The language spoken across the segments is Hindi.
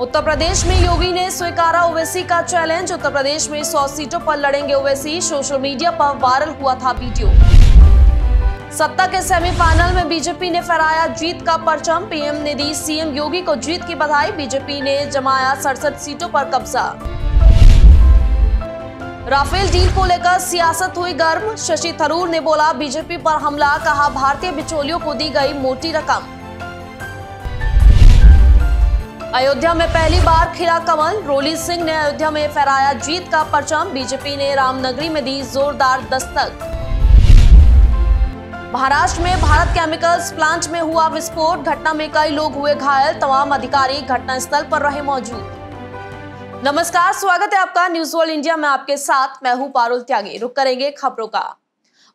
उत्तर प्रदेश में योगी ने स्वीकारा ओवैसी का चैलेंज उत्तर प्रदेश में 100 सीटों पर लड़ेंगे ओवैसी सोशल मीडिया पर वायरल हुआ था वीडियो सत्ता के सेमीफाइनल में बीजेपी ने फहराया जीत का परचम पीएम ने दी सीएम योगी को जीत की बधाई बीजेपी ने जमाया सड़सठ सीटों पर कब्जा राफेल डील को लेकर सियासत हुई गर्म शशि थरूर ने बोला बीजेपी पर हमला कहा भारतीय बिचौलियों को दी गई मोटी रकम अयोध्या में पहली बार खिला कमल रोली सिंह ने अयोध्या में फहराया जीत का परचम बीजेपी ने रामनगरी में दी जोरदार दस्तक महाराष्ट्र में भारत केमिकल्स प्लांट में हुआ विस्फोट घटना में कई लोग हुए घायल तमाम अधिकारी घटनास्थल पर रहे मौजूद नमस्कार स्वागत है आपका न्यूज वर्ल्ड इंडिया में आपके साथ मैं हूं पारुल त्यागी रुक करेंगे खबरों का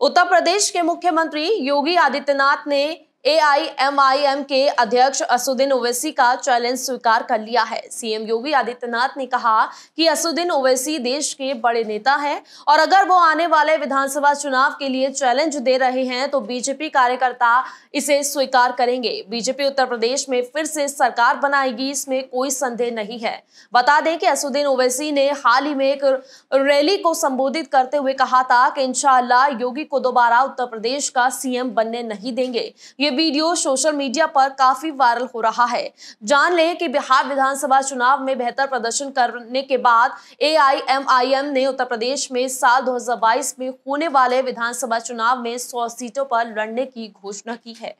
उत्तर प्रदेश के मुख्यमंत्री योगी आदित्यनाथ ने एआईएमआईएम के अध्यक्ष असुद्दीन ओवैसी का चैलेंज स्वीकार कर लिया है सीएम योगी आदित्यनाथ ने कहा कि असुद्दीन ओवैसी देश के बड़े नेता हैं और अगर वो आने वाले विधानसभा चुनाव के लिए चैलेंज दे रहे हैं तो बीजेपी कार्यकर्ता इसे स्वीकार करेंगे बीजेपी उत्तर प्रदेश में फिर से सरकार बनाएगी इसमें कोई संदेह नहीं है बता दें कि असुद्दीन ओवैसी ने हाल ही में एक रैली को संबोधित करते हुए कहा था कि इंशाला योगी को दोबारा उत्तर प्रदेश का सीएम बनने नहीं देंगे ये वीडियो सोशल मीडिया पर काफी वायरल हो रहा है जान लें कि बिहार विधानसभा चुनाव में बेहतर प्रदर्शन करने के बाद एआईएमआईएम ने उत्तर प्रदेश में साल 2022 में होने वाले विधानसभा चुनाव में 100 सीटों पर लड़ने की घोषणा की है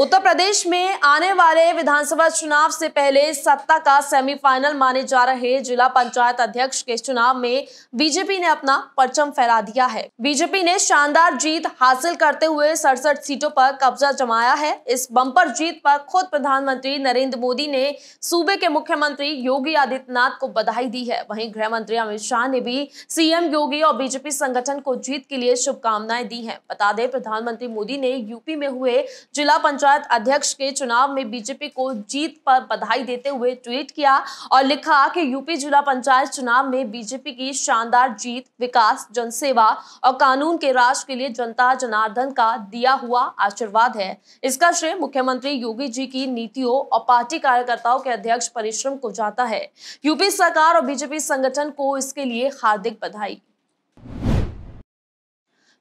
उत्तर प्रदेश में आने वाले विधानसभा चुनाव से पहले सत्ता का सेमीफाइनल माने जा रहे जिला पंचायत अध्यक्ष के चुनाव में बीजेपी ने अपना परचम फहरा दिया है बीजेपी ने शानदार जीत हासिल करते हुए सड़सठ सीटों पर कब्जा जमाया है इस बम्पर जीत पर खुद प्रधानमंत्री नरेंद्र मोदी ने सूबे के मुख्यमंत्री योगी आदित्यनाथ को बधाई दी है वही गृह मंत्री अमित शाह ने भी सीएम योगी और बीजेपी संगठन को जीत के लिए शुभकामनाएं दी है बता दें प्रधानमंत्री मोदी ने यूपी में हुए जिला पंचायत पंचायत अध्यक्ष के चुनाव में बीजेपी को जीत पर बधाई देते हुए ट्वीट किया और लिखा कि यूपी जिला पंचायत चुनाव में बीजेपी की शानदार जीत विकास जनसेवा और कानून के राज के लिए जनता जनार्दन का दिया हुआ आशीर्वाद है इसका श्रेय मुख्यमंत्री योगी जी की नीतियों और पार्टी कार्यकर्ताओं के अध्यक्ष परिश्रम को जाता है यूपी सरकार और बीजेपी संगठन को इसके लिए हार्दिक बधाई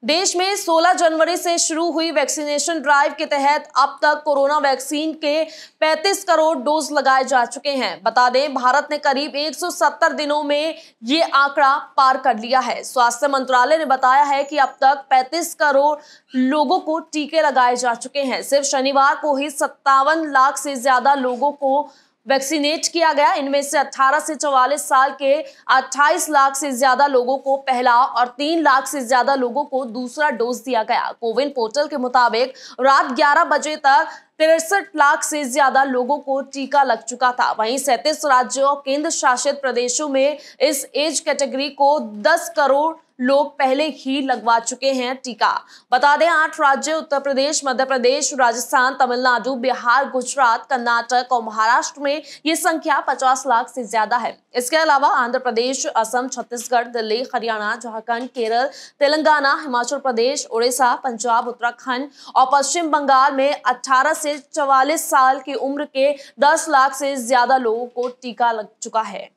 देश में 16 जनवरी से शुरू हुई वैक्सीनेशन ड्राइव के तहत अब तक कोरोना वैक्सीन के 35 करोड़ डोज लगाए जा चुके हैं बता दें भारत ने करीब 170 दिनों में ये आंकड़ा पार कर लिया है स्वास्थ्य मंत्रालय ने बताया है कि अब तक 35 करोड़ लोगों को टीके लगाए जा चुके हैं सिर्फ शनिवार को ही सत्तावन लाख से ज्यादा लोगों को वैक्सीनेट किया गया इनमें से 18 से 44 साल के 28 लाख से ज्यादा लोगों को पहला और 3 लाख से ज्यादा लोगों को दूसरा डोज दिया गया कोविन पोर्टल के मुताबिक रात 11 बजे तक तिरसठ लाख से ज्यादा लोगों को टीका लग चुका था वहीं सैंतीस राज्यों और केंद्र शासित प्रदेशों में इस एज कैटेगरी को 10 करोड़ लोग पहले ही लगवा चुके हैं टीका बता दें आठ राज्य उत्तर प्रदेश मध्य प्रदेश राजस्थान तमिलनाडु बिहार गुजरात कर्नाटक और महाराष्ट्र में ये संख्या पचास लाख से ज्यादा है इसके अलावा आंध्र प्रदेश असम छत्तीसगढ़ दिल्ली हरियाणा झारखंड केरल तेलंगाना हिमाचल प्रदेश उड़ीसा पंजाब उत्तराखंड और पश्चिम बंगाल में अठारह से चवालीस साल की उम्र के दस लाख से ज्यादा लोगों को टीका लग चुका है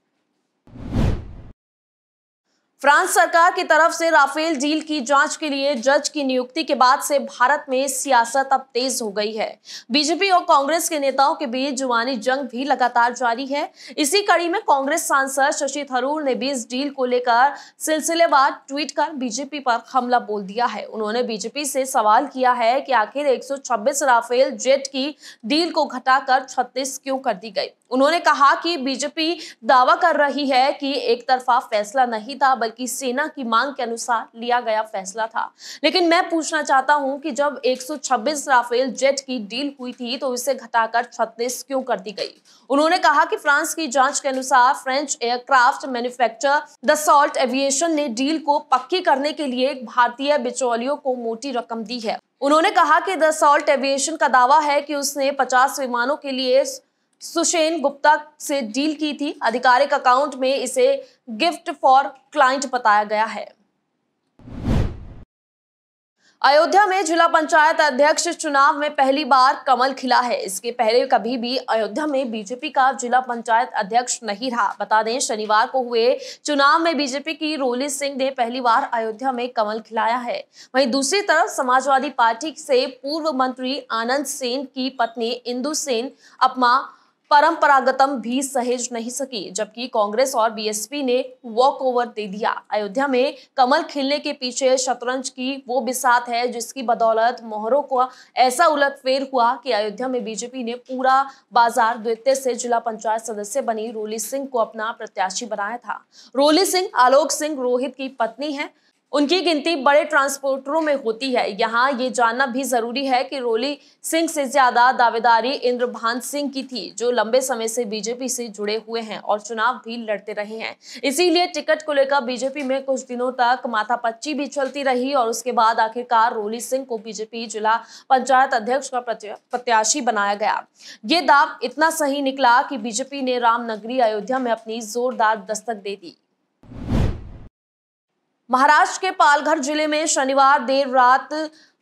फ्रांस सरकार की तरफ से राफेल डील की जांच के लिए जज की नियुक्ति के बाद से भारत में सियासत अब तेज हो गई है बीजेपी और कांग्रेस के नेताओं के बीच जुबानी जंग भी लगातार जारी है इसी कड़ी में कांग्रेस सांसद शशि थरूर ने भी इस डील को लेकर सिलसिलेवार ट्वीट कर बीजेपी पर हमला बोल दिया है उन्होंने बीजेपी से सवाल किया है कि आखिर एक राफेल जेट की डील को घटाकर छत्तीस क्यों कर दी गई उन्होंने कहा कि बीजेपी दावा कर रही है कि एक तरफा फैसला नहीं था बल्कि बल्कि सेना की मांग के अनुसार लिया गया फैसला था लेकिन मैं पूछना चाहता हूं कि जब 126 राफेल जेट की डील हुई थी तो इसे घटाकर 36 क्यों कर दी गई उन्होंने कहा कि फ्रांस की जांच के अनुसार French aircraft manufacture Dassault Aviation ने डील को पक्की करने के लिए एक भारतीय बिचौलियों को मोटी रकम दी है उन्होंने कहा कि द सॉल्ट एविएशन का दावा है कि उसने 50 विमानों के लिए सुशेन गुप्ता से डील की थी आधिकारिक अकाउंट में इसे गिफ्ट फॉर क्लाइंट बताया गया है अयोध्या में जिला पंचायत अध्यक्ष चुनाव में पहली बार कमल खिला है इसके पहले कभी भी अयोध्या में बीजेपी का जिला पंचायत अध्यक्ष नहीं रहा बता दें शनिवार को हुए चुनाव में बीजेपी की रोली सिंह ने पहली बार अयोध्या में कमल खिलाया है वहीं दूसरी तरफ समाजवादी पार्टी से पूर्व मंत्री आनंद सेन की पत्नी इंदु सेन अपमा परंपरागतम भी सहेज नहीं सकी जबकि कांग्रेस और बीएसपी ने वॉक ओवर दे दिया अयोध्या में कमल खिलने के पीछे शतरंज की वो बिसात है जिसकी बदौलत मोहरों को ऐसा उलटफेर हुआ कि अयोध्या में बीजेपी ने पूरा बाजार द्वितीय से जिला पंचायत सदस्य बनी रोली सिंह को अपना प्रत्याशी बनाया था रोली सिंह आलोक सिंह रोहित की पत्नी है उनकी गिनती बड़े ट्रांसपोर्टरों में होती है यहाँ ये जानना भी जरूरी है कि रोली सिंह से ज्यादा दावेदारी इंद्रभान सिंह की थी जो लंबे समय से बीजेपी से जुड़े हुए हैं और चुनाव भी लड़ते रहे हैं इसीलिए टिकट को लेकर बीजेपी में कुछ दिनों तक माथापच्ची भी चलती रही और उसके बाद आखिरकार रोली सिंह को बीजेपी जिला पंचायत अध्यक्ष का प्रत्याशी बनाया गया ये दाव इतना सही निकला कि बीजेपी ने रामनगरी अयोध्या में अपनी जोरदार दस्तक दे दी महाराष्ट्र के पालघर जिले में शनिवार देर रात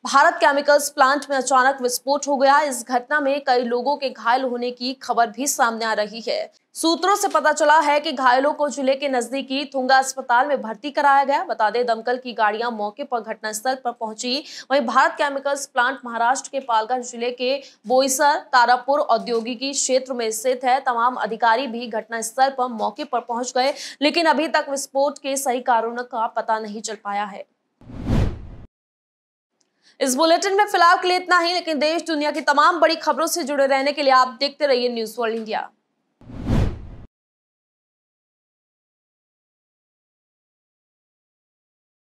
भारत केमिकल्स प्लांट में अचानक विस्फोट हो गया इस घटना में कई लोगों के घायल होने की खबर भी सामने आ रही है सूत्रों से पता चला है कि घायलों को जिले के नजदीकी थुंगा अस्पताल में भर्ती कराया गया बता दें दमकल की गाड़ियां मौके पर घटनास्थल पर पहुंची वहीं भारत केमिकल्स प्लांट महाराष्ट्र के पालगंज जिले के बोईसर तारापुर औद्योगिकी क्षेत्र में स्थित है तमाम अधिकारी भी घटनास्थल पर मौके पर पहुंच गए लेकिन अभी तक विस्फोट के सही कारणों का पता नहीं चल पाया है इस बुलेटिन में फिलहाल के लिए इतना ही लेकिन देश दुनिया की तमाम बड़ी खबरों से जुड़े रहने के लिए आप देखते रहिए न्यूज वर्ल्ड इंडिया